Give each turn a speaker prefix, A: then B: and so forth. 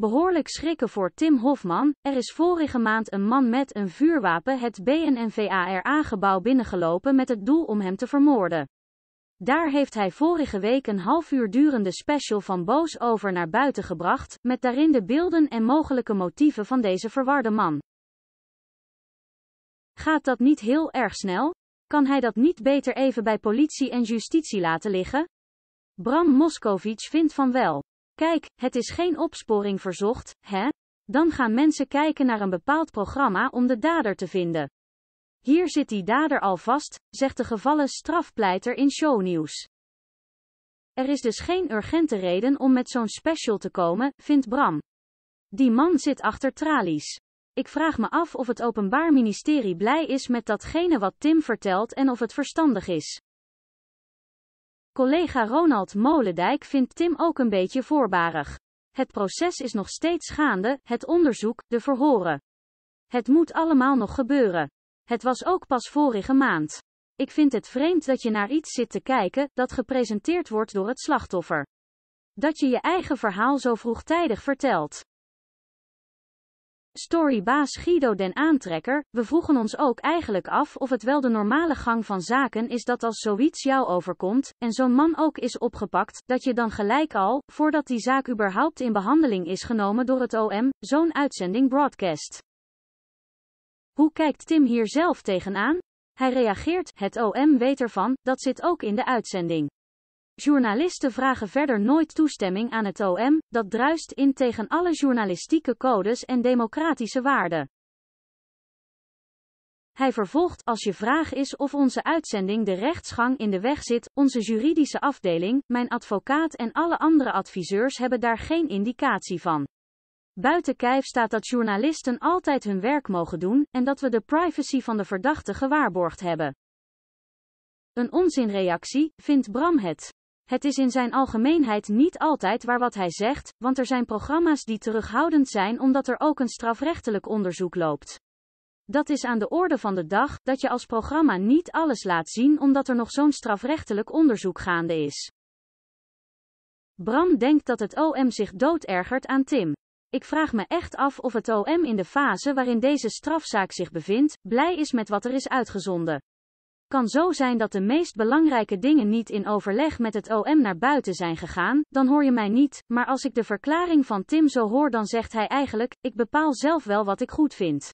A: Behoorlijk schrikken voor Tim Hofman. Er is vorige maand een man met een vuurwapen het BNNVARA-gebouw binnengelopen met het doel om hem te vermoorden. Daar heeft hij vorige week een half uur durende special van Boos over naar buiten gebracht, met daarin de beelden en mogelijke motieven van deze verwarde man. Gaat dat niet heel erg snel? Kan hij dat niet beter even bij politie en justitie laten liggen? Bram Moskovic vindt van wel. Kijk, het is geen opsporing verzocht, hè? Dan gaan mensen kijken naar een bepaald programma om de dader te vinden. Hier zit die dader al vast, zegt de gevallen strafpleiter in shownieuws. Er is dus geen urgente reden om met zo'n special te komen, vindt Bram. Die man zit achter tralies. Ik vraag me af of het Openbaar Ministerie blij is met datgene wat Tim vertelt en of het verstandig is. Collega Ronald Molendijk vindt Tim ook een beetje voorbarig. Het proces is nog steeds gaande, het onderzoek, de verhoren. Het moet allemaal nog gebeuren. Het was ook pas vorige maand. Ik vind het vreemd dat je naar iets zit te kijken dat gepresenteerd wordt door het slachtoffer. Dat je je eigen verhaal zo vroegtijdig vertelt. Storybaas Guido den Aantrekker, we vroegen ons ook eigenlijk af of het wel de normale gang van zaken is dat als zoiets jou overkomt, en zo'n man ook is opgepakt, dat je dan gelijk al, voordat die zaak überhaupt in behandeling is genomen door het OM, zo'n uitzending broadcast. Hoe kijkt Tim hier zelf tegenaan? Hij reageert, het OM weet ervan, dat zit ook in de uitzending. Journalisten vragen verder nooit toestemming aan het OM, dat druist in tegen alle journalistieke codes en democratische waarden. Hij vervolgt, als je vraag is of onze uitzending de rechtsgang in de weg zit, onze juridische afdeling, mijn advocaat en alle andere adviseurs hebben daar geen indicatie van. Buiten kijf staat dat journalisten altijd hun werk mogen doen en dat we de privacy van de verdachte gewaarborgd hebben. Een onzinreactie, vindt Bram het. Het is in zijn algemeenheid niet altijd waar wat hij zegt, want er zijn programma's die terughoudend zijn omdat er ook een strafrechtelijk onderzoek loopt. Dat is aan de orde van de dag, dat je als programma niet alles laat zien omdat er nog zo'n strafrechtelijk onderzoek gaande is. Bram denkt dat het OM zich doodergert aan Tim. Ik vraag me echt af of het OM in de fase waarin deze strafzaak zich bevindt, blij is met wat er is uitgezonden kan zo zijn dat de meest belangrijke dingen niet in overleg met het OM naar buiten zijn gegaan, dan hoor je mij niet, maar als ik de verklaring van Tim zo hoor dan zegt hij eigenlijk, ik bepaal zelf wel wat ik goed vind.